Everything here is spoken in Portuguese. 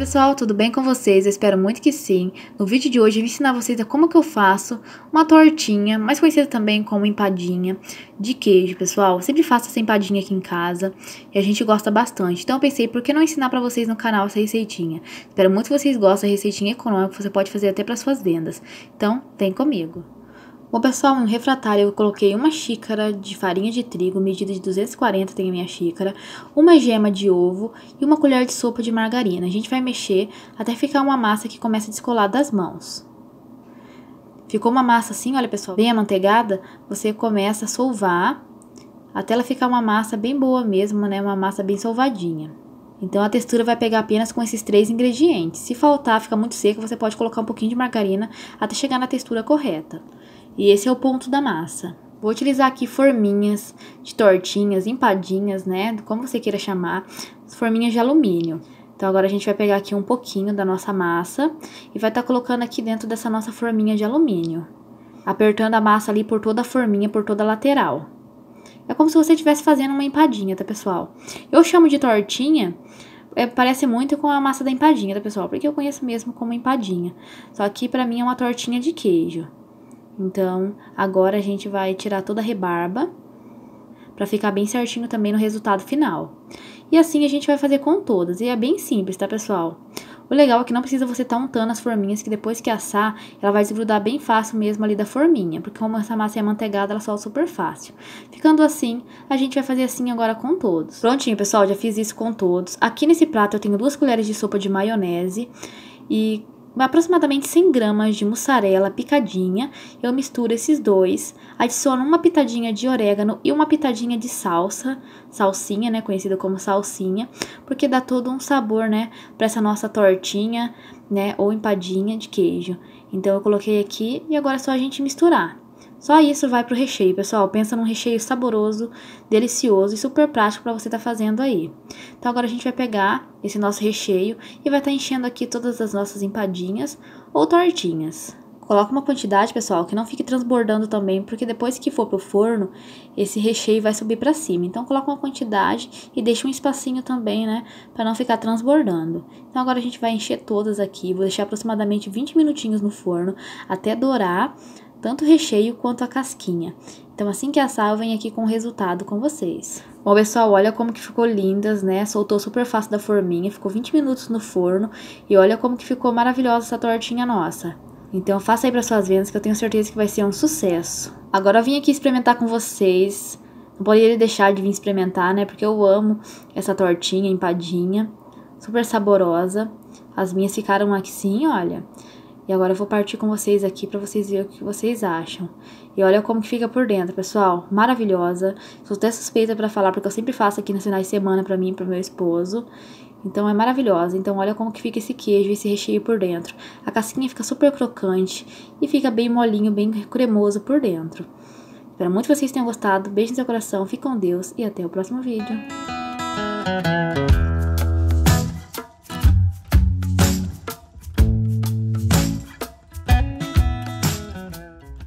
pessoal, tudo bem com vocês? Eu espero muito que sim. No vídeo de hoje eu vou ensinar vocês a como que eu faço uma tortinha, mais conhecida também como empadinha de queijo, pessoal. Eu sempre faço essa empadinha aqui em casa e a gente gosta bastante. Então eu pensei, por que não ensinar pra vocês no canal essa receitinha? Espero muito que vocês gostem, da receitinha econômica, você pode fazer até para suas vendas. Então, vem comigo. Bom pessoal, no refratário eu coloquei uma xícara de farinha de trigo, medida de 240 tem a minha xícara, uma gema de ovo e uma colher de sopa de margarina. A gente vai mexer até ficar uma massa que começa a descolar das mãos. Ficou uma massa assim, olha pessoal, bem amanteigada, você começa a solvar até ela ficar uma massa bem boa mesmo, né, uma massa bem solvadinha. Então a textura vai pegar apenas com esses três ingredientes. Se faltar, fica muito seca, você pode colocar um pouquinho de margarina até chegar na textura correta. E esse é o ponto da massa. Vou utilizar aqui forminhas de tortinhas, empadinhas, né? Como você queira chamar, forminhas de alumínio. Então, agora a gente vai pegar aqui um pouquinho da nossa massa e vai estar tá colocando aqui dentro dessa nossa forminha de alumínio. Apertando a massa ali por toda a forminha, por toda a lateral. É como se você estivesse fazendo uma empadinha, tá, pessoal? Eu chamo de tortinha, é, parece muito com a massa da empadinha, tá, pessoal? Porque eu conheço mesmo como empadinha. Só que pra mim é uma tortinha de queijo. Então, agora a gente vai tirar toda a rebarba para ficar bem certinho também no resultado final. E assim a gente vai fazer com todas, e é bem simples, tá, pessoal? O legal é que não precisa você estar tá untando as forminhas, que depois que assar, ela vai desgrudar bem fácil mesmo ali da forminha, porque como essa massa é manteigada, ela solta super fácil. Ficando assim, a gente vai fazer assim agora com todos. Prontinho, pessoal, já fiz isso com todos. Aqui nesse prato eu tenho duas colheres de sopa de maionese e aproximadamente 100 gramas de mussarela picadinha. Eu misturo esses dois, adiciono uma pitadinha de orégano e uma pitadinha de salsa, salsinha, né, conhecida como salsinha, porque dá todo um sabor, né, para essa nossa tortinha, né, ou empadinha de queijo. Então eu coloquei aqui e agora é só a gente misturar. Só isso vai pro recheio, pessoal. Pensa num recheio saboroso, delicioso e super prático para você estar tá fazendo aí. Então agora a gente vai pegar esse nosso recheio e vai estar tá enchendo aqui todas as nossas empadinhas ou tortinhas. Coloca uma quantidade, pessoal, que não fique transbordando também, porque depois que for pro forno, esse recheio vai subir para cima. Então coloca uma quantidade e deixa um espacinho também, né, para não ficar transbordando. Então agora a gente vai encher todas aqui, vou deixar aproximadamente 20 minutinhos no forno até dourar tanto o recheio quanto a casquinha. Então assim que assar, eu venho aqui com o resultado com vocês. Bom, pessoal, olha como que ficou lindas, né? Soltou super fácil da forminha, ficou 20 minutos no forno e olha como que ficou maravilhosa essa tortinha nossa. Então faça aí para suas vendas que eu tenho certeza que vai ser um sucesso. Agora eu vim aqui experimentar com vocês. Não poderia deixar de vir experimentar, né? Porque eu amo essa tortinha empadinha, super saborosa. As minhas ficaram aqui sim, olha. E agora eu vou partir com vocês aqui para vocês verem o que vocês acham. E olha como que fica por dentro, pessoal. Maravilhosa. Sou até suspeita para falar, porque eu sempre faço aqui nos finais de semana para mim e pro meu esposo. Então é maravilhosa. Então olha como que fica esse queijo, esse recheio por dentro. A casquinha fica super crocante e fica bem molinho, bem cremoso por dentro. Espero muito que vocês tenham gostado. Beijo no seu coração, fique com Deus e até o próximo vídeo.